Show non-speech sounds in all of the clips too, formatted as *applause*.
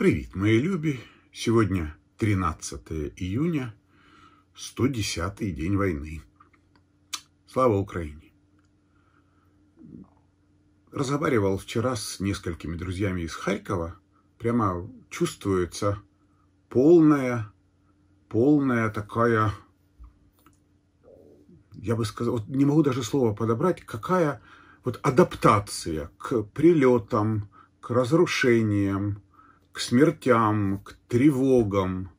Привет, мои люби. Сегодня 13 июня, 110-й день войны. Слава Украине! Разговаривал вчера с несколькими друзьями из Харькова. Прямо чувствуется полная, полная такая, я бы сказал, вот не могу даже слова подобрать, какая вот адаптация к прилетам, к разрушениям, к смертям, к тревогам.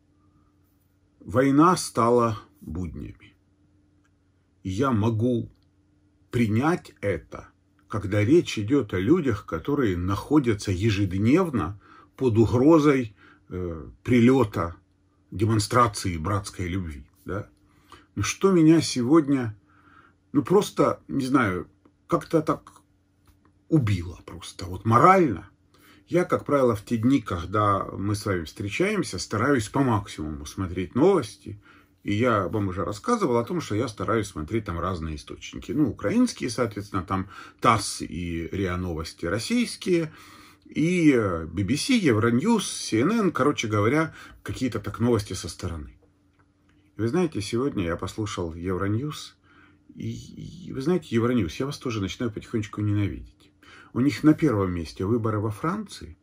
Война стала буднями. я могу принять это, когда речь идет о людях, которые находятся ежедневно под угрозой э, прилета демонстрации братской любви. Да? Но что меня сегодня, ну просто, не знаю, как-то так убило просто, вот морально, я, как правило, в те дни, когда мы с вами встречаемся, стараюсь по максимуму смотреть новости. И я вам уже рассказывал о том, что я стараюсь смотреть там разные источники. Ну, украинские, соответственно, там ТАСС и РИА Новости российские. И BBC, Евроньюз, CNN, короче говоря, какие-то так новости со стороны. Вы знаете, сегодня я послушал Евроньюз. И, и вы знаете, Евроньюз, я вас тоже начинаю потихонечку ненавидеть. У них на первом месте выборы во Франции,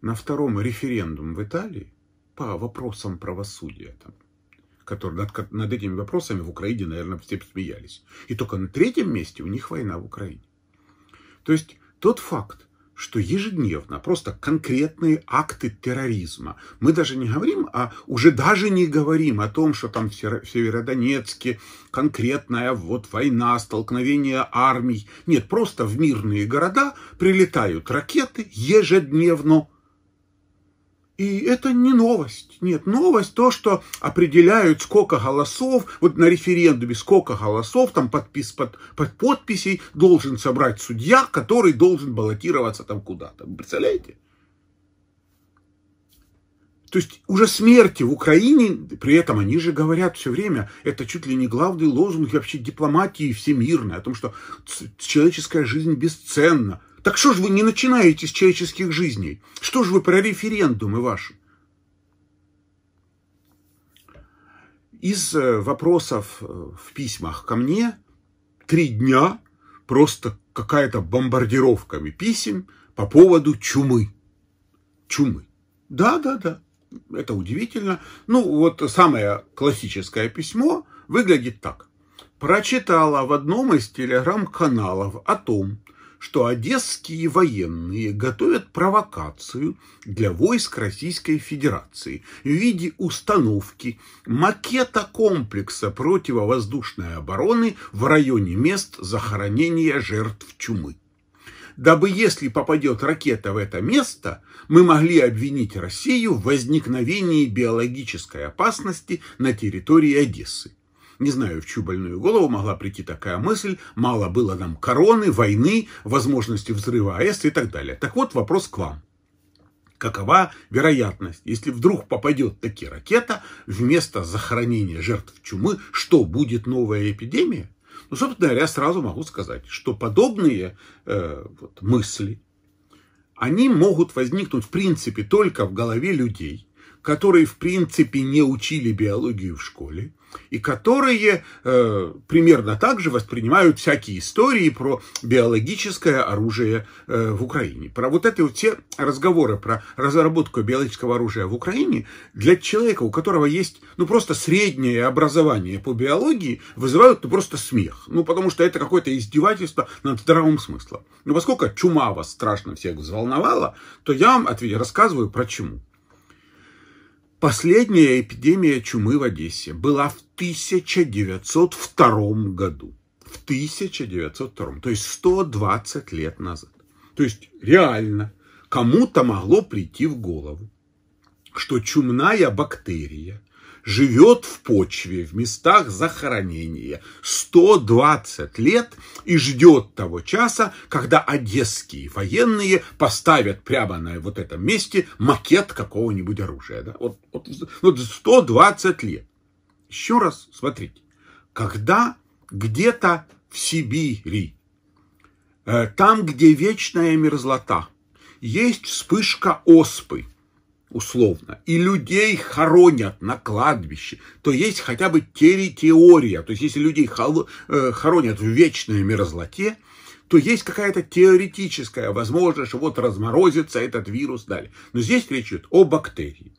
на втором референдум в Италии по вопросам правосудия. Там, который, над, над этими вопросами в Украине, наверное, все смеялись. И только на третьем месте у них война в Украине. То есть тот факт, что ежедневно просто конкретные акты терроризма. Мы даже не говорим, а уже даже не говорим о том, что там в Северодонецке конкретная вот война, столкновение армий. Нет, просто в мирные города прилетают ракеты ежедневно и это не новость. Нет, новость то, что определяют, сколько голосов, вот на референдуме сколько голосов, там подпис, под, под подписей должен собрать судья, который должен баллотироваться там куда-то. представляете? То есть уже смерти в Украине, при этом они же говорят все время, это чуть ли не главный лозунг вообще дипломатии всемирной, о том, что человеческая жизнь бесценна. Так что же вы не начинаете с человеческих жизней? Что же вы про референдумы ваши? Из э, вопросов э, в письмах ко мне три дня просто какая-то бомбардировками писем по поводу чумы. Чумы. Да, да, да. Это удивительно. Ну, вот самое классическое письмо выглядит так. Прочитала в одном из телеграм-каналов о том, что одесские военные готовят провокацию для войск Российской Федерации в виде установки макета комплекса противовоздушной обороны в районе мест захоронения жертв чумы. Дабы если попадет ракета в это место, мы могли обвинить Россию в возникновении биологической опасности на территории Одессы. Не знаю, в чью больную голову могла прийти такая мысль. Мало было нам короны, войны, возможности взрыва АЭС и так далее. Так вот, вопрос к вам. Какова вероятность, если вдруг попадет таки ракета, вместо захоронения жертв чумы, что будет новая эпидемия? Ну, собственно говоря, сразу могу сказать, что подобные э, вот, мысли, они могут возникнуть, в принципе, только в голове людей, которые, в принципе, не учили биологию в школе, и которые э, примерно так же воспринимают всякие истории про биологическое оружие э, в Украине. Про вот эти вот те разговоры про разработку биологического оружия в Украине для человека, у которого есть ну просто среднее образование по биологии, вызывают ну, просто смех. Ну потому что это какое-то издевательство над здравым смыслом. Но поскольку чума вас страшно всех взволновала, то я вам ответ, рассказываю про чему. Последняя эпидемия чумы в Одессе была в 1902 году. В 1902, то есть 120 лет назад. То есть реально кому-то могло прийти в голову, что чумная бактерия – живет в почве, в местах захоронения 120 лет и ждет того часа, когда одесские военные поставят прямо на вот этом месте макет какого-нибудь оружия. Да? Вот, вот, ну, вот 120 лет. Еще раз смотрите, когда где-то в Сибири, э, там, где вечная мерзлота, есть вспышка оспы – условно, и людей хоронят на кладбище, то есть хотя бы территория. То есть если людей э, хоронят в вечной мерзлоте, то есть какая-то теоретическая возможность, вот разморозится этот вирус, далее. Но здесь речь идет о бактерии.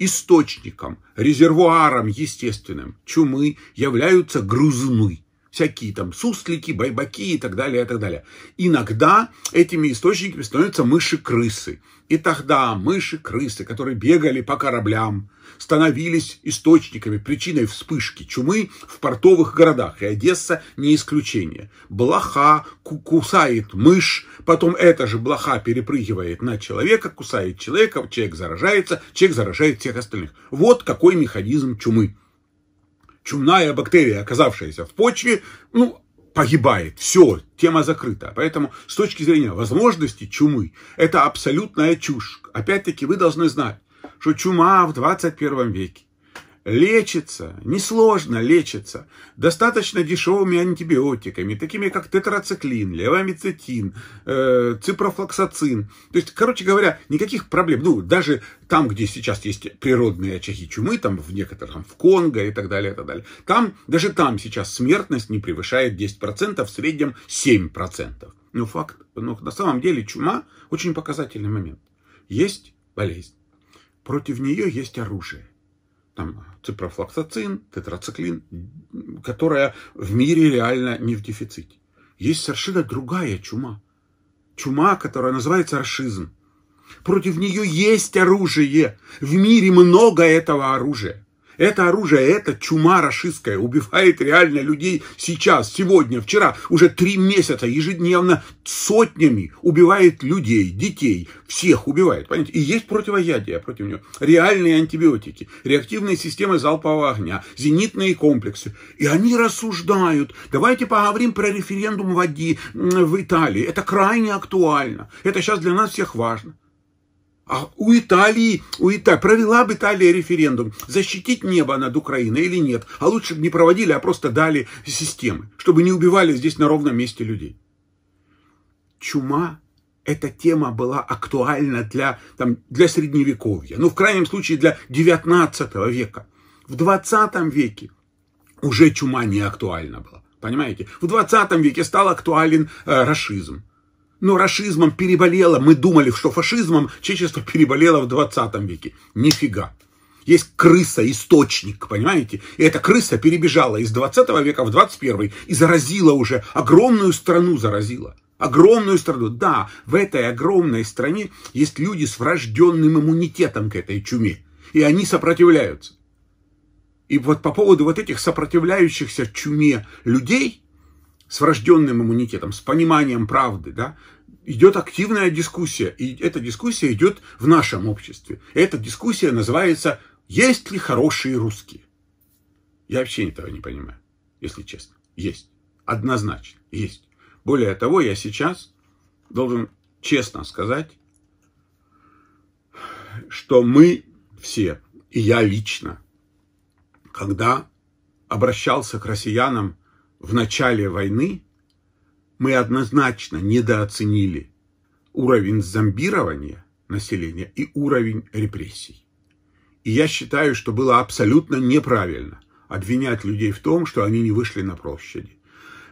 Источником, резервуаром естественным чумы являются грузны всякие там суслики, байбаки и так далее, и так далее. Иногда этими источниками становятся мыши-крысы. И тогда мыши-крысы, которые бегали по кораблям, становились источниками, причиной вспышки чумы в портовых городах. И Одесса не исключение. Блоха кусает мышь, потом эта же блоха перепрыгивает на человека, кусает человека, человек заражается, человек заражает всех остальных. Вот какой механизм чумы чумная бактерия, оказавшаяся в почве, ну, погибает. Все, тема закрыта. Поэтому с точки зрения возможности чумы, это абсолютная чушь. Опять-таки вы должны знать, что чума в 21 веке лечится, несложно лечится, достаточно дешевыми антибиотиками, такими как тетрациклин, левомицетин, э, ципрофлоксацин. То есть, короче говоря, никаких проблем. Ну, даже там, где сейчас есть природные очаги чумы, там в некоторых, там, в Конго и так далее, и так далее. Там, даже там сейчас смертность не превышает 10%, в среднем 7%. Ну, факт, ну, на самом деле чума очень показательный момент. Есть болезнь. Против нее есть оружие там, ципрофлоксацин, тетрациклин, которая в мире реально не в дефиците. Есть совершенно другая чума. Чума, которая называется расизм. Против нее есть оружие. В мире много этого оружия. Это оружие, это чума рашистская, убивает реально людей сейчас, сегодня, вчера, уже три месяца ежедневно сотнями убивает людей, детей, всех убивает, понимаете? И есть противоядие против него, реальные антибиотики, реактивные системы залпового огня, зенитные комплексы. И они рассуждают, давайте поговорим про референдум в Ади, в Италии, это крайне актуально, это сейчас для нас всех важно. А у Италии, у Италии, провела бы Италия референдум, защитить небо над Украиной или нет. А лучше бы не проводили, а просто дали системы, чтобы не убивали здесь на ровном месте людей. Чума эта тема была актуальна для, там, для средневековья, ну, в крайнем случае, для 19 века. В 20 веке уже чума не актуальна была. Понимаете? В 20 веке стал актуален э, расизм. Но расизмом переболело, мы думали, что фашизмом чечество переболело в 20 веке. Нифига. Есть крыса, источник, понимаете? И эта крыса перебежала из 20 века в 21 и заразила уже, огромную страну заразила. Огромную страну. Да, в этой огромной стране есть люди с врожденным иммунитетом к этой чуме. И они сопротивляются. И вот по поводу вот этих сопротивляющихся чуме людей – с врожденным иммунитетом, с пониманием правды, да, идет активная дискуссия, и эта дискуссия идет в нашем обществе. Эта дискуссия называется «Есть ли хорошие русские?» Я вообще этого не понимаю, если честно. Есть. Однозначно. Есть. Более того, я сейчас должен честно сказать, что мы все, и я лично, когда обращался к россиянам в начале войны мы однозначно недооценили уровень зомбирования населения и уровень репрессий. И я считаю, что было абсолютно неправильно обвинять людей в том, что они не вышли на площади.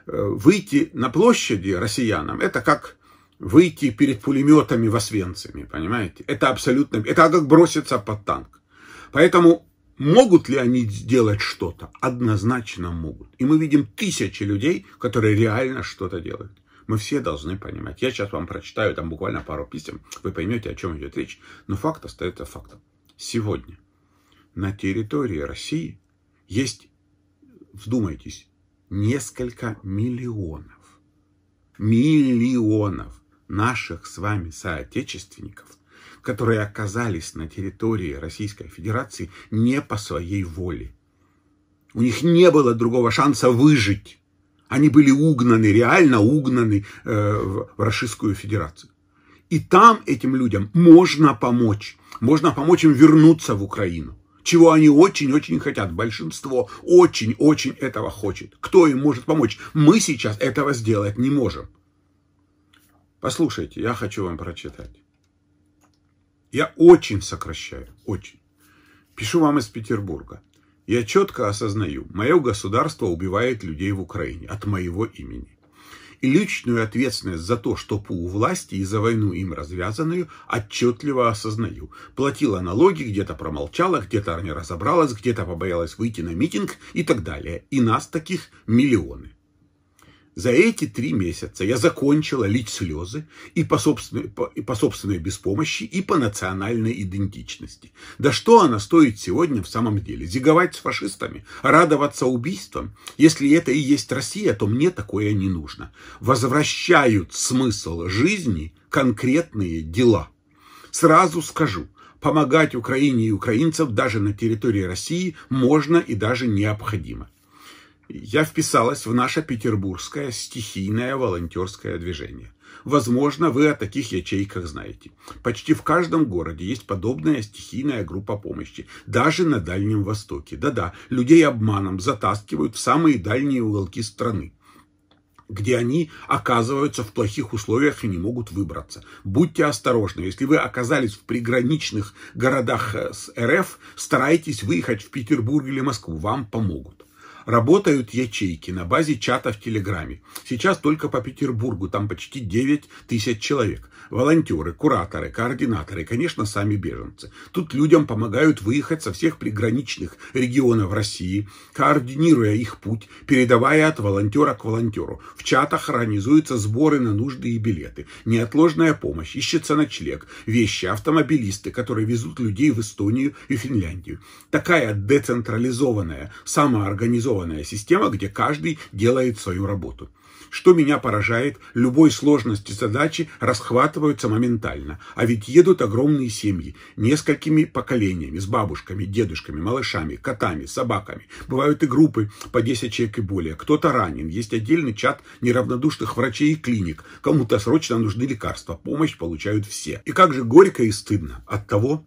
Э, выйти на площади россиянам – это как выйти перед пулеметами в Освенциме, понимаете? Это абсолютно, это как броситься под танк. Поэтому Могут ли они сделать что-то? Однозначно могут. И мы видим тысячи людей, которые реально что-то делают. Мы все должны понимать. Я сейчас вам прочитаю там буквально пару писем, вы поймете, о чем идет речь. Но факт остается фактом. Сегодня на территории России есть, вдумайтесь, несколько миллионов, миллионов наших с вами соотечественников – которые оказались на территории Российской Федерации не по своей воле. У них не было другого шанса выжить. Они были угнаны, реально угнаны э, в Российскую Федерацию. И там этим людям можно помочь. Можно помочь им вернуться в Украину. Чего они очень-очень хотят. Большинство очень-очень этого хочет. Кто им может помочь? Мы сейчас этого сделать не можем. Послушайте, я хочу вам прочитать. Я очень сокращаю, очень. Пишу вам из Петербурга. Я четко осознаю, мое государство убивает людей в Украине от моего имени. И личную ответственность за то, что у власти и за войну им развязанную, отчетливо осознаю. Платила налоги, где-то промолчала, где-то не разобралась, где-то побоялась выйти на митинг и так далее. И нас таких миллионы. За эти три месяца я закончила лить слезы и по, собственной, и по собственной беспомощи, и по национальной идентичности. Да что она стоит сегодня в самом деле? Зиговать с фашистами? Радоваться убийствам? Если это и есть Россия, то мне такое не нужно. Возвращают смысл жизни конкретные дела. Сразу скажу, помогать Украине и украинцам даже на территории России можно и даже необходимо я вписалась в наше петербургское стихийное волонтерское движение. Возможно, вы о таких ячейках знаете. Почти в каждом городе есть подобная стихийная группа помощи, даже на Дальнем Востоке. Да-да, людей обманом затаскивают в самые дальние уголки страны где они оказываются в плохих условиях и не могут выбраться. Будьте осторожны, если вы оказались в приграничных городах э, с РФ, старайтесь выехать в Петербург или Москву, вам помогут работают ячейки на базе чата в Телеграме. Сейчас только по Петербургу, там почти 9 тысяч человек. Волонтеры, кураторы, координаторы, конечно, сами беженцы. Тут людям помогают выехать со всех приграничных регионов России, координируя их путь, передавая от волонтера к волонтеру. В чатах организуются сборы на нужды и билеты, неотложная помощь, ищется ночлег, вещи, автомобилисты, которые везут людей в Эстонию и Финляндию. Такая децентрализованная, самоорганизованная централизованная система, где каждый делает свою работу. Что меня поражает, любой сложности задачи расхватываются моментально, а ведь едут огромные семьи, несколькими поколениями, с бабушками, дедушками, малышами, котами, собаками. Бывают и группы по 10 человек и более. Кто-то ранен, есть отдельный чат неравнодушных врачей и клиник. Кому-то срочно нужны лекарства, помощь получают все. И как же горько и стыдно от того,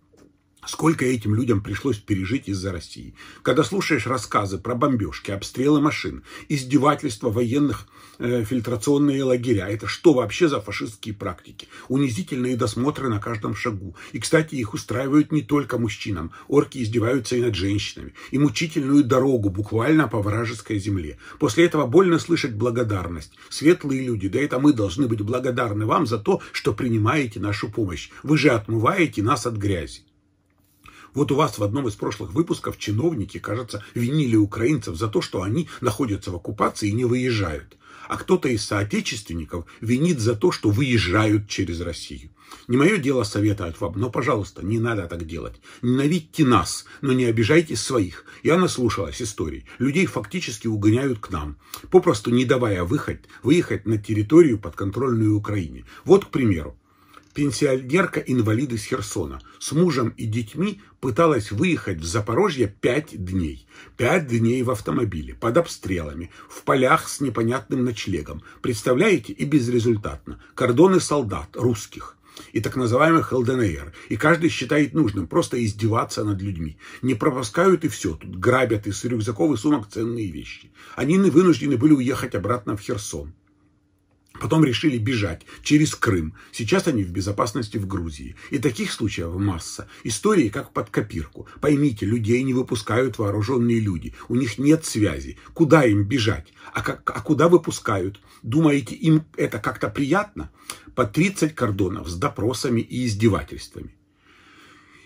Сколько этим людям пришлось пережить из-за России. Когда слушаешь рассказы про бомбежки, обстрелы машин, издевательства военных, э, фильтрационные лагеря, это что вообще за фашистские практики? Унизительные досмотры на каждом шагу. И, кстати, их устраивают не только мужчинам. Орки издеваются и над женщинами. И мучительную дорогу буквально по вражеской земле. После этого больно слышать благодарность. Светлые люди, да это мы должны быть благодарны вам за то, что принимаете нашу помощь. Вы же отмываете нас от грязи. Вот у вас в одном из прошлых выпусков чиновники, кажется, винили украинцев за то, что они находятся в оккупации и не выезжают. А кто-то из соотечественников винит за то, что выезжают через Россию. Не мое дело советовать вам, но, пожалуйста, не надо так делать. Ненавидьте нас, но не обижайте своих. Я наслушалась историй. Людей фактически угоняют к нам, попросту не давая выехать, выехать на территорию подконтрольную Украине. Вот, к примеру, пенсионерка-инвалид из Херсона, с мужем и детьми пыталась выехать в Запорожье пять дней. Пять дней в автомобиле, под обстрелами, в полях с непонятным ночлегом. Представляете? И безрезультатно. Кордоны солдат, русских и так называемых ЛДНР. И каждый считает нужным просто издеваться над людьми. Не пропускают и все. Тут грабят из рюкзаков и сумок ценные вещи. Они вынуждены были уехать обратно в Херсон. Потом решили бежать через Крым. Сейчас они в безопасности в Грузии. И таких случаев масса. Истории как под копирку. Поймите, людей не выпускают вооруженные люди. У них нет связи. Куда им бежать? А, как, а куда выпускают? Думаете, им это как-то приятно? По 30 кордонов с допросами и издевательствами.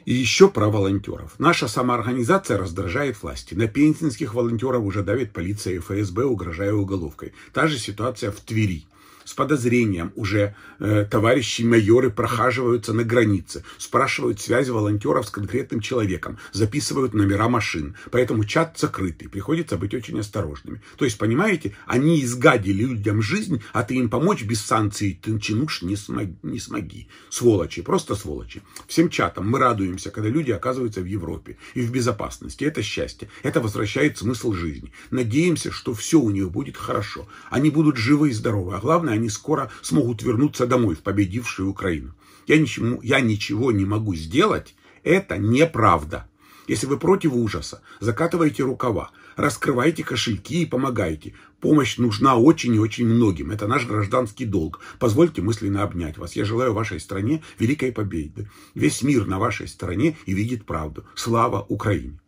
И еще про волонтеров. Наша самоорганизация раздражает власти. На пензенских волонтеров уже давит полиция и ФСБ, угрожая уголовкой. Та же ситуация в Твери с подозрением уже э, товарищи майоры прохаживаются на границе, спрашивают связи волонтеров с конкретным человеком, записывают номера машин. Поэтому чат закрытый, приходится быть очень осторожными. То есть, понимаете, они изгадили людям жизнь, а ты им помочь без санкций ты чинуш не смоги, не смоги. Сволочи, просто сволочи. Всем чатам мы радуемся, когда люди оказываются в Европе и в безопасности. Это счастье, это возвращает смысл жизни. Надеемся, что все у них будет хорошо. Они будут живы и здоровы, а главное, они скоро смогут вернуться домой в победившую Украину. Я ничего, я ничего не могу сделать, это неправда. Если вы против ужаса, закатывайте рукава, раскрывайте кошельки и помогайте. Помощь нужна очень и очень многим. Это наш гражданский долг. Позвольте мысленно обнять вас. Я желаю вашей стране великой победы. Весь мир на вашей стороне и видит правду. Слава Украине!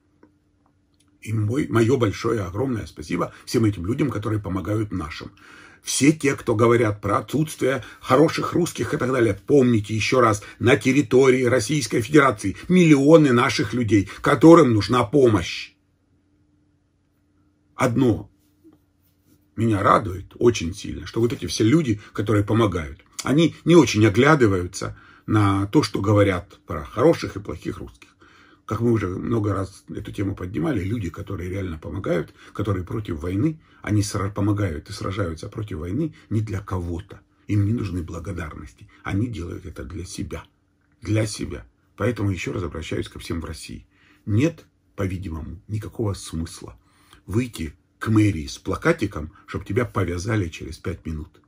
И мой, мое большое, огромное спасибо всем этим людям, которые помогают нашим все те, кто говорят про отсутствие хороших русских и так далее, помните еще раз, на территории Российской Федерации миллионы наших людей, которым нужна помощь. Одно меня радует очень сильно, что вот эти все люди, которые помогают, они не очень оглядываются на то, что говорят про хороших и плохих русских как мы уже много раз эту тему поднимали, люди, которые реально помогают, которые против войны, они помогают и сражаются против войны не для кого-то. Им не нужны благодарности. Они делают это для себя. Для себя. Поэтому еще раз обращаюсь ко всем в России. Нет, по-видимому, никакого смысла выйти к мэрии с плакатиком, чтобы тебя повязали через пять минут.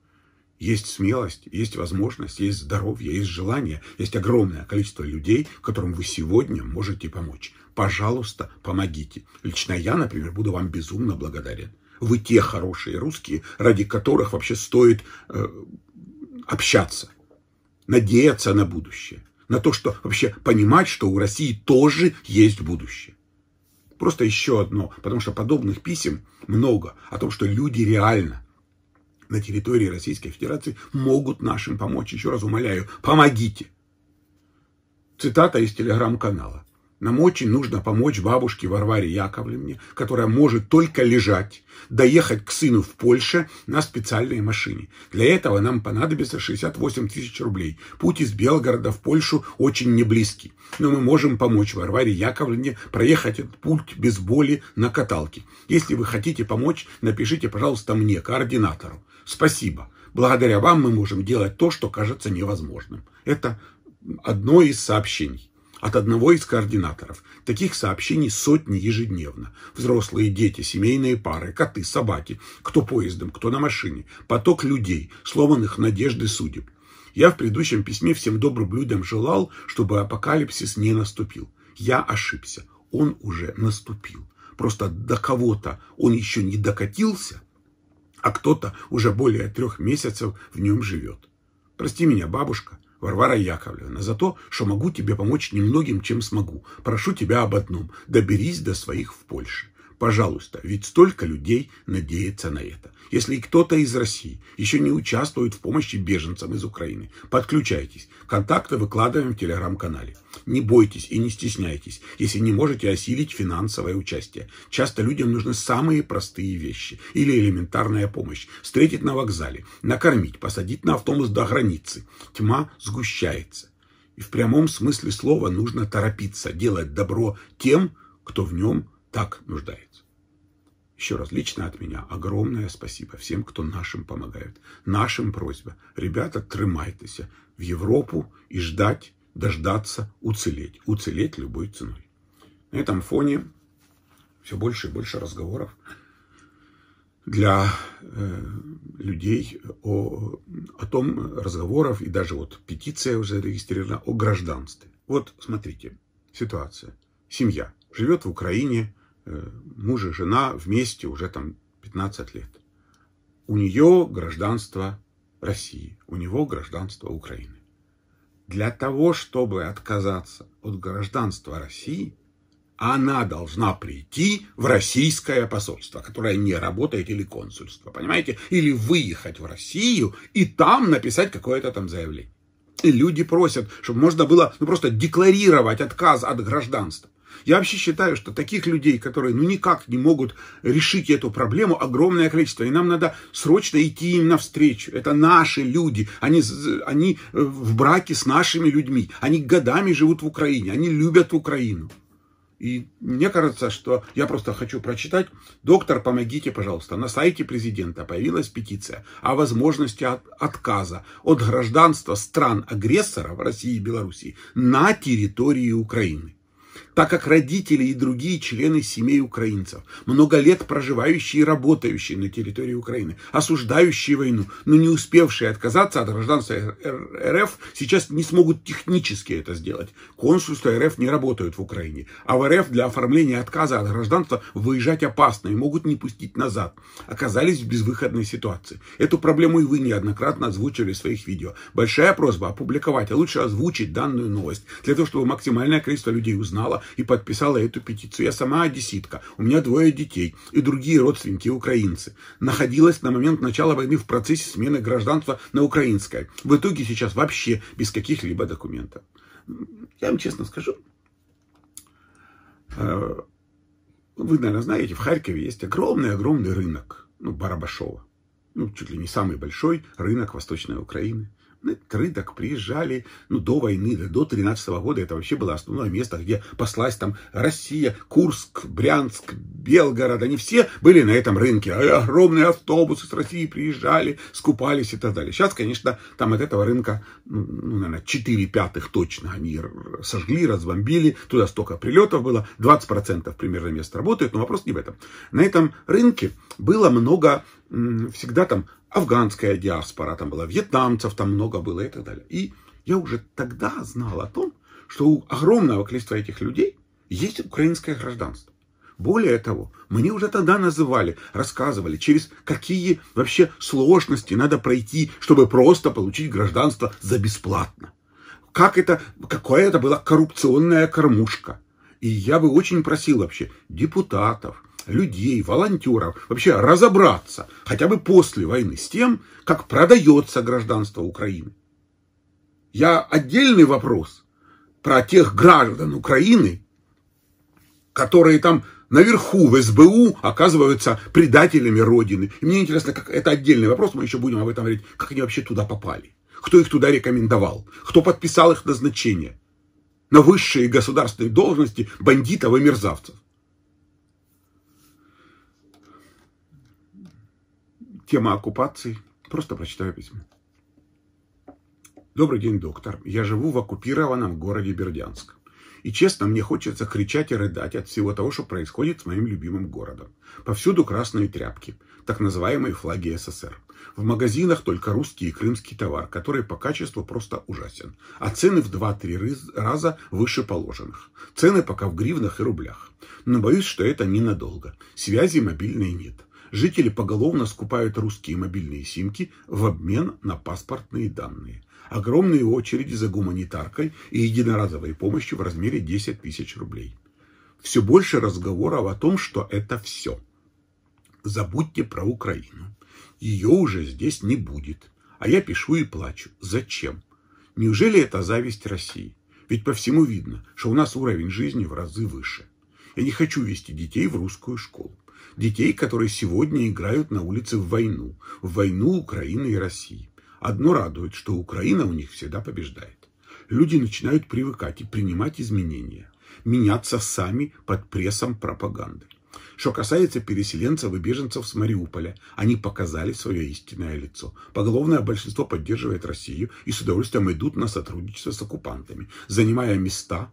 Есть смелость, есть возможность, есть здоровье, есть желание, есть огромное количество людей, которым вы сегодня можете помочь. Пожалуйста, помогите. Лично я, например, буду вам безумно благодарен. Вы те хорошие русские, ради которых вообще стоит э, общаться, надеяться на будущее, на то, что вообще понимать, что у России тоже есть будущее. Просто еще одно, потому что подобных писем много о том, что люди реально на территории Российской Федерации могут нашим помочь. Еще раз умоляю, помогите. Цитата из телеграм-канала. Нам очень нужно помочь бабушке Варваре Яковлевне, которая может только лежать, доехать к сыну в Польше на специальной машине. Для этого нам понадобится 68 тысяч рублей. Путь из Белгорода в Польшу очень неблизкий. Но мы можем помочь Варваре Яковлевне проехать этот путь без боли на каталке. Если вы хотите помочь, напишите, пожалуйста, мне, координатору. Спасибо. Благодаря вам мы можем делать то, что кажется невозможным. Это одно из сообщений от одного из координаторов. Таких сообщений сотни ежедневно. Взрослые, дети, семейные пары, коты, собаки, кто поездом, кто на машине. Поток людей, сломанных надежды судеб. Я в предыдущем письме всем добрым людям желал, чтобы апокалипсис не наступил. Я ошибся. Он уже наступил. Просто до кого-то он еще не докатился, а кто-то уже более трех месяцев в нем живет. Прости меня, бабушка, Варвара Яковлевна, за то, что могу тебе помочь немногим, чем смогу. Прошу тебя об одном – доберись до своих в Польше. Пожалуйста, ведь столько людей надеется на это. Если кто-то из России еще не участвует в помощи беженцам из Украины, подключайтесь. Контакты выкладываем в телеграм-канале. Не бойтесь и не стесняйтесь, если не можете осилить финансовое участие. Часто людям нужны самые простые вещи или элементарная помощь. Встретить на вокзале, накормить, посадить на автобус до границы. Тьма сгущается. И в прямом смысле слова нужно торопиться, делать добро тем, кто в нем так нуждается. Еще раз, лично от меня огромное спасибо всем, кто нашим помогает. Нашим просьба. Ребята, трымайтесь в Европу и ждать, дождаться, уцелеть. Уцелеть любой ценой. На этом фоне все больше и больше разговоров для э, людей о, о том разговоров и даже вот петиция уже зарегистрирована о гражданстве. Вот смотрите, ситуация. Семья живет в Украине, Э, муж и жена вместе уже там 15 лет. У нее гражданство России, у него гражданство Украины. Для того, чтобы отказаться от гражданства России, она должна прийти в российское посольство, которое не работает, или консульство, понимаете? Или выехать в Россию и там написать какое-то там заявление. И люди просят, чтобы можно было ну, просто декларировать отказ от гражданства. Я вообще считаю, что таких людей, которые ну никак не могут решить эту проблему, огромное количество. И нам надо срочно идти им навстречу. Это наши люди. Они, они э, в браке с нашими людьми. Они годами живут в Украине. Они любят Украину. И мне кажется, что я просто хочу прочитать. Доктор, помогите, пожалуйста. На сайте президента появилась петиция о возможности от, отказа от гражданства стран-агрессоров России и Белоруссии на территории Украины так как родители и другие члены семей украинцев, много лет проживающие и работающие на территории Украины, осуждающие войну, но не успевшие отказаться от гражданства РФ, сейчас не смогут технически это сделать. Консульства РФ не работают в Украине, а в РФ для оформления отказа от гражданства выезжать опасно и могут не пустить назад. Оказались в безвыходной ситуации. Эту проблему и вы неоднократно озвучили в своих видео. Большая просьба опубликовать, а лучше озвучить данную новость, для того, чтобы максимальное количество людей узнало, и подписала эту петицию. Я сама одесситка, у меня двое детей и другие родственники украинцы. Находилась на момент начала войны в процессе смены гражданства на украинское. В итоге сейчас вообще без каких-либо документов. Я вам честно скажу, э, вы, наверное, знаете, в Харькове есть огромный-огромный рынок, ну, Барабашова. Ну, чуть ли не самый большой рынок Восточной Украины рынок приезжали, ну, до войны, до 13 -го года это вообще было основное место, где послась там Россия, Курск, Брянск, Белгород, они все были на этом рынке, огромные автобусы с России приезжали, скупались и так далее. Сейчас, конечно, там от этого рынка, ну, ну наверное, 4 пятых точно они сожгли, разбомбили, туда столько прилетов было, 20% примерно мест работают, но вопрос не в этом. На этом рынке было много всегда там афганская диаспора, там была, вьетнамцев, там много было и так далее. И я уже тогда знал о том, что у огромного количества этих людей есть украинское гражданство. Более того, мне уже тогда называли, рассказывали, через какие вообще сложности надо пройти, чтобы просто получить гражданство за бесплатно. Как это, какая это была коррупционная кормушка. И я бы очень просил вообще депутатов, людей, волонтеров, вообще разобраться хотя бы после войны с тем, как продается гражданство Украины. Я отдельный вопрос про тех граждан Украины, которые там наверху в СБУ оказываются предателями Родины. И мне интересно, как, это отдельный вопрос, мы еще будем об этом говорить, как они вообще туда попали, кто их туда рекомендовал, кто подписал их назначение на высшие государственные должности бандитов и мерзавцев. Тема оккупации. Просто прочитаю письмо. Добрый день, доктор. Я живу в оккупированном городе Бердянск. И честно, мне хочется кричать и рыдать от всего того, что происходит с моим любимым городом. Повсюду красные тряпки, так называемые флаги СССР. В магазинах только русский и крымский товар, который по качеству просто ужасен. А цены в 2-3 раза выше положенных. Цены пока в гривнах и рублях. Но боюсь, что это ненадолго. Связи мобильной нет жители поголовно скупают русские мобильные симки в обмен на паспортные данные. Огромные очереди за гуманитаркой и единоразовой помощью в размере 10 тысяч рублей. Все больше разговоров о том, что это все. Забудьте про Украину. Ее уже здесь не будет. А я пишу и плачу. Зачем? Неужели это зависть России? Ведь по всему видно, что у нас уровень жизни в разы выше. Я не хочу вести детей в русскую школу. Детей, которые сегодня играют на улице в войну. В войну Украины и России. Одно радует, что Украина у них всегда побеждает. Люди начинают привыкать и принимать изменения. Меняться сами под прессом пропаганды. Что касается переселенцев и беженцев с Мариуполя, они показали свое истинное лицо. Поголовное большинство поддерживает Россию и с удовольствием идут на сотрудничество с оккупантами, занимая места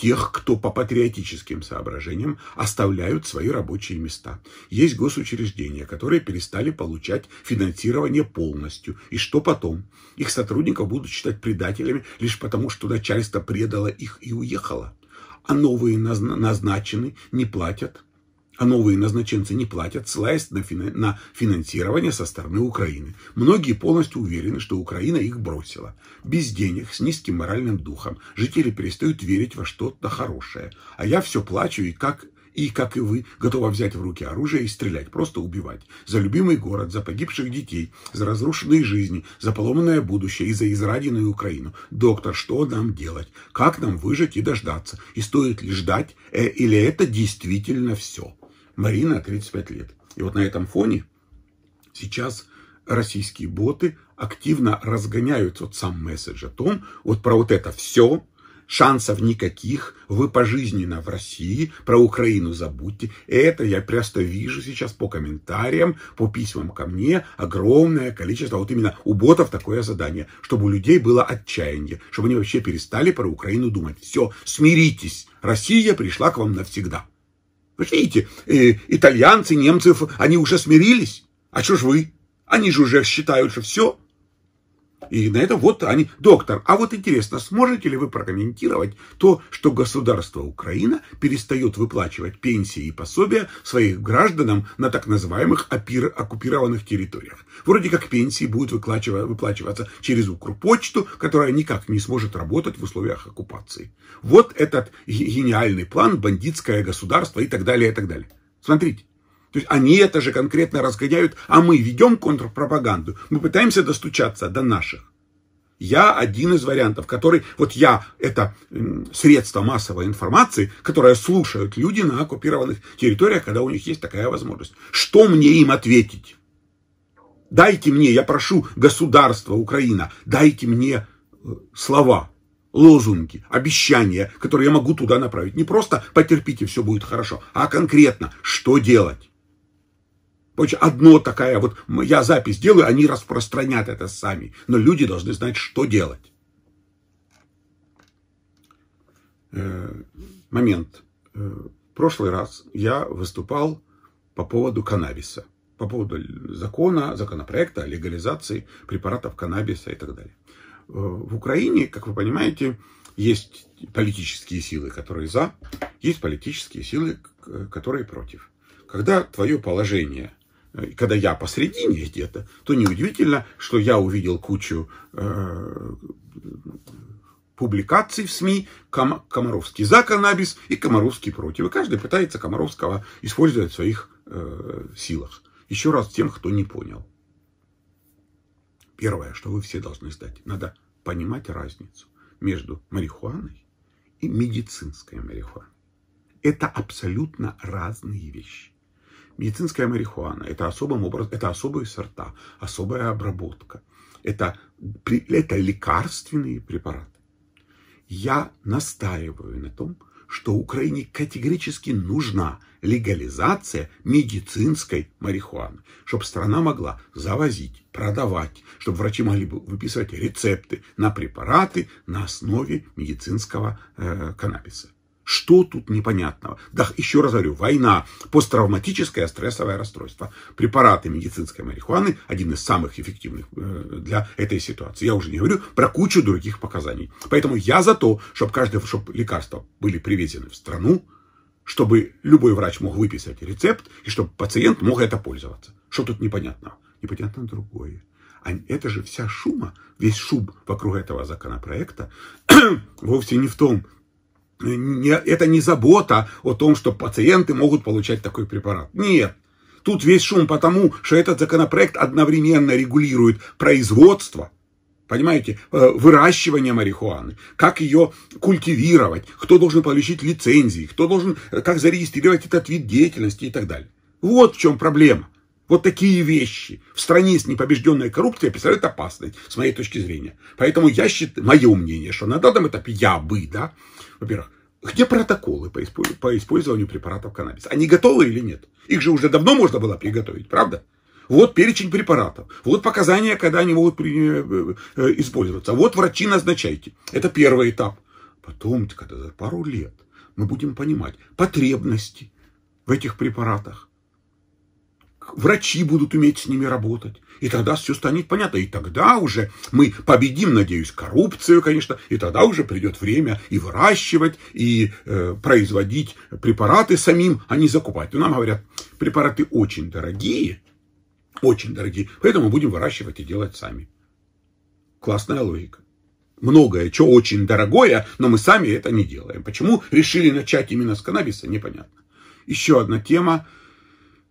тех, кто по патриотическим соображениям оставляют свои рабочие места. Есть госучреждения, которые перестали получать финансирование полностью. И что потом? Их сотрудников будут считать предателями лишь потому, что начальство предало их и уехало. А новые назначены не платят – а новые назначенцы не платят, ссылаясь на, финанс... на финансирование со стороны Украины. Многие полностью уверены, что Украина их бросила. Без денег, с низким моральным духом, жители перестают верить во что-то хорошее. А я все плачу и как и, как и вы, готова взять в руки оружие и стрелять, просто убивать. За любимый город, за погибших детей, за разрушенные жизни, за поломанное будущее и за израденную Украину. Доктор, что нам делать? Как нам выжить и дождаться? И стоит ли ждать? Э, или это действительно все? Марина 35 лет. И вот на этом фоне сейчас российские боты активно разгоняют вот сам месседж о том, вот про вот это все, шансов никаких, вы пожизненно в России, про Украину забудьте. Это я просто вижу сейчас по комментариям, по письмам ко мне, огромное количество, вот именно у ботов такое задание, чтобы у людей было отчаяние, чтобы они вообще перестали про Украину думать. Все, смиритесь, Россия пришла к вам навсегда. Вы же видите, э, итальянцы, немцы, они уже смирились. А что ж вы? Они же уже считают, что все – и на это вот они... Доктор, а вот интересно, сможете ли вы прокомментировать то, что государство Украина перестает выплачивать пенсии и пособия своих гражданам на так называемых опир... оккупированных территориях? Вроде как пенсии будут выплачиваться через Укрпочту, которая никак не сможет работать в условиях оккупации. Вот этот гениальный план, бандитское государство и так далее, и так далее. Смотрите. То есть они это же конкретно разгоняют, а мы ведем контрпропаганду. Мы пытаемся достучаться до наших. Я один из вариантов, который, вот я, это средство массовой информации, которое слушают люди на оккупированных территориях, когда у них есть такая возможность. Что мне им ответить? Дайте мне, я прошу государство Украина, дайте мне э, слова, лозунги, обещания, которые я могу туда направить. Не просто потерпите, все будет хорошо, а конкретно, что делать очень Одно такая, вот я запись делаю, они распространят это сами. Но люди должны знать, что делать. Э, момент. Э, в прошлый раз я выступал по поводу каннабиса. По поводу закона, законопроекта легализации препаратов каннабиса и так далее. Э, в Украине, как вы понимаете, есть политические силы, которые за, есть политические силы, которые против. Когда твое положение – Э, когда я посредине где-то, то неудивительно, что я увидел кучу э, публикаций в СМИ Ком- «Комаровский за каннабис» и «Комаровский против». И каждый пытается Комаровского использовать в своих э, силах. Еще раз тем, кто не понял. Первое, что вы все должны знать, надо понимать разницу между марихуаной и медицинской марихуаной. Это абсолютно разные вещи. Медицинская марихуана – это, особым образ, это особые сорта, особая обработка. Это, это лекарственные препараты. Я настаиваю на том, что Украине категорически нужна легализация медицинской марихуаны, чтобы страна могла завозить, продавать, чтобы врачи могли бы выписывать рецепты на препараты на основе медицинского э, каннабиса. Что тут непонятного? Да, еще раз говорю, война, посттравматическое стрессовое расстройство. Препараты медицинской марихуаны один из самых эффективных э, для этой ситуации. Я уже не говорю про кучу других показаний. Поэтому я за то, чтобы, каждое, чтобы лекарства были привезены в страну, чтобы любой врач мог выписать рецепт, и чтобы пациент мог это пользоваться. Что тут непонятного? Непонятно другое. А это же вся шума, весь шум вокруг этого законопроекта *clears throat* вовсе не в том, ну, это не забота о том, что пациенты могут получать такой препарат. Нет. Тут весь шум потому, что этот законопроект одновременно регулирует производство, понимаете, э, выращивание марихуаны, как ее культивировать, кто должен получить лицензии, кто должен, э, как зарегистрировать этот вид деятельности и так далее. Вот в чем проблема. Вот такие вещи в стране с непобежденной коррупцией представляют опасность, с моей точки зрения. Поэтому я считаю, мое мнение, что на данном этапе я бы, да, во-первых, где протоколы по, использ... по использованию препаратов каннабиса? Они готовы или нет? Их же уже давно можно было приготовить, правда? Вот перечень препаратов, вот показания, когда они могут э, э, э, использоваться, вот врачи назначайте. Это первый этап. Потом, когда за пару лет, мы будем понимать потребности в этих препаратах. Врачи будут уметь с ними работать. И тогда все станет понятно. И тогда уже мы победим, надеюсь, коррупцию, конечно. И тогда уже придет время и выращивать, и э, производить препараты самим, а не закупать. Но нам говорят, препараты очень дорогие, очень дорогие, поэтому будем выращивать и делать сами. Классная логика многое, что очень дорогое, но мы сами это не делаем. Почему решили начать именно с каннабиса, непонятно. Еще одна тема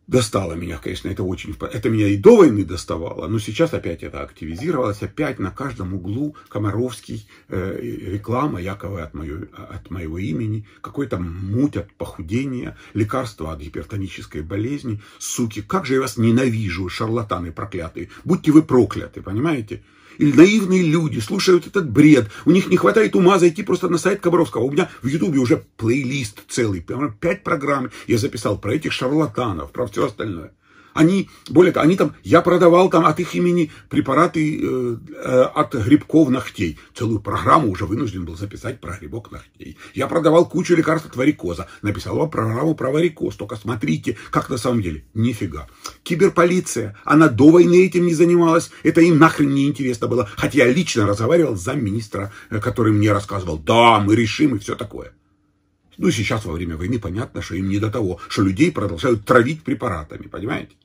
достало меня, конечно, это очень... Это меня и до войны доставало, но сейчас опять это активизировалось. Опять на каждом углу Комаровский, э, реклама якобы от, мою, от моего имени, какой-то муть от похудения, лекарства от гипертонической болезни. Суки, как же я вас ненавижу, шарлатаны проклятые. Будьте вы прокляты, понимаете? наивные люди слушают этот бред, у них не хватает ума зайти просто на сайт Комаровского. У меня в Ютубе уже плейлист целый, прям пять программ я записал про этих шарлатанов, про все остальное. Они, более того, они там, я продавал там от их имени препараты э, э, от грибков ногтей. Целую программу уже вынужден был записать про грибок ногтей. Я продавал кучу лекарств от варикоза. Написал вам программу про варикоз. Только смотрите, как на самом деле. Нифига. Киберполиция. Она до войны этим не занималась. Это им нахрен не интересно было. Хотя я лично разговаривал с замминистра, э, который мне рассказывал. Да, мы решим и все такое. Ну, сейчас во время войны понятно, что им не до того, что людей продолжают травить препаратами, понимаете?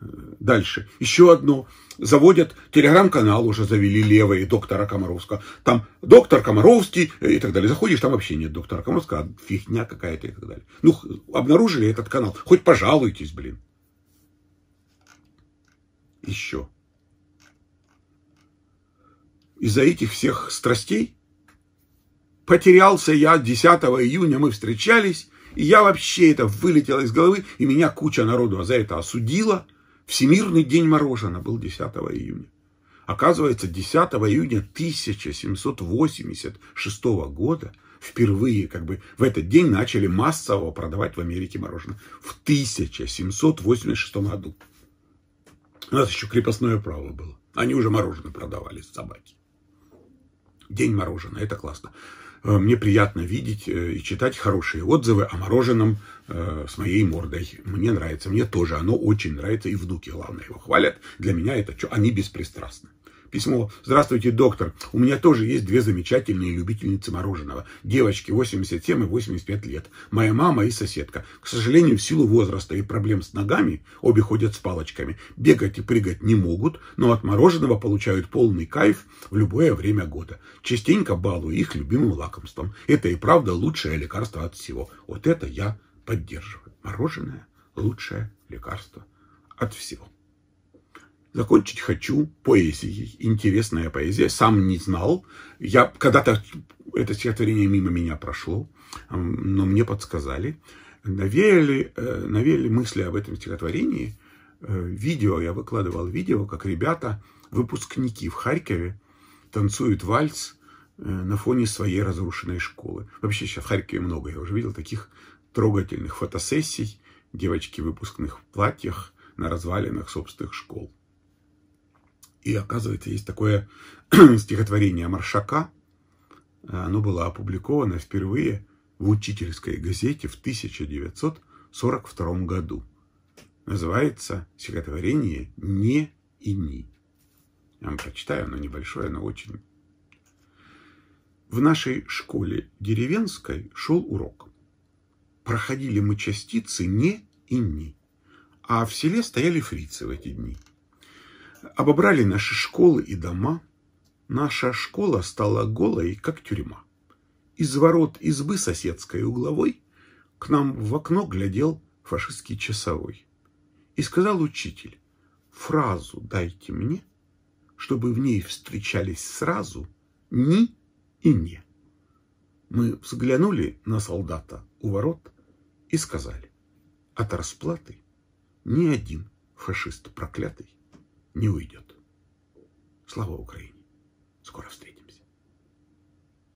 Э, дальше. Еще одно. Заводят телеграм-канал, уже завели левые доктора Комаровского. Там доктор Комаровский э, и так далее. Заходишь, там вообще нет доктора Комаровского, а фигня какая-то и так далее. Ну, обнаружили этот канал. Хоть пожалуйтесь, блин. Еще. Из-за этих всех страстей Потерялся я 10 июня, мы встречались, и я вообще это вылетело из головы, и меня куча народу за это осудила. Всемирный день мороженого был 10 июня. Оказывается, 10 июня 1786 года впервые как бы в этот день начали массово продавать в Америке мороженое. В 1786 году. У нас еще крепостное право было. Они уже мороженое продавали, собаки. День мороженого, это классно. Э, мне приятно видеть э, и читать хорошие отзывы о мороженом э, с моей мордой. Мне нравится, мне тоже оно очень нравится, и внуки, главное, его хвалят. Для меня это что? Они беспристрастны. Письмо. Здравствуйте, доктор. У меня тоже есть две замечательные любительницы мороженого. Девочки 87 и 85 лет. Моя мама и соседка. К сожалению, в силу возраста и проблем с ногами, обе ходят с палочками. Бегать и прыгать не могут, но от мороженого получают полный кайф в любое время года. Частенько балую их любимым лакомством. Это и правда лучшее лекарство от всего. Вот это я поддерживаю. Мороженое – лучшее лекарство от всего закончить хочу поэзией. Интересная поэзия. Сам не знал. Я когда-то это стихотворение мимо меня прошло, но мне подсказали. Навеяли, э, навеяли мысли об этом стихотворении. Э, видео, я выкладывал видео, как ребята, выпускники в Харькове, танцуют вальс э, на фоне своей разрушенной школы. Вообще сейчас в Харькове много, я уже видел таких трогательных фотосессий, девочки в выпускных платьях на развалинах собственных школ. И оказывается, есть такое *clears throat* стихотворение Маршака. Оно было опубликовано впервые в учительской газете в 1942 году. Называется стихотворение «Не и ни». Я вам прочитаю, оно небольшое, но очень. В нашей школе деревенской шел урок. Проходили мы частицы «не» и «ни». А в селе стояли фрицы в эти дни – обобрали наши школы и дома. Наша школа стала голой, как тюрьма. Из ворот избы соседской угловой к нам в окно глядел фашистский часовой. И сказал учитель, фразу дайте мне, чтобы в ней встречались сразу «ни» и «не». Мы взглянули на солдата у ворот и сказали, от расплаты ни один фашист проклятый не уйдет. Слава Украине! Скоро встретимся.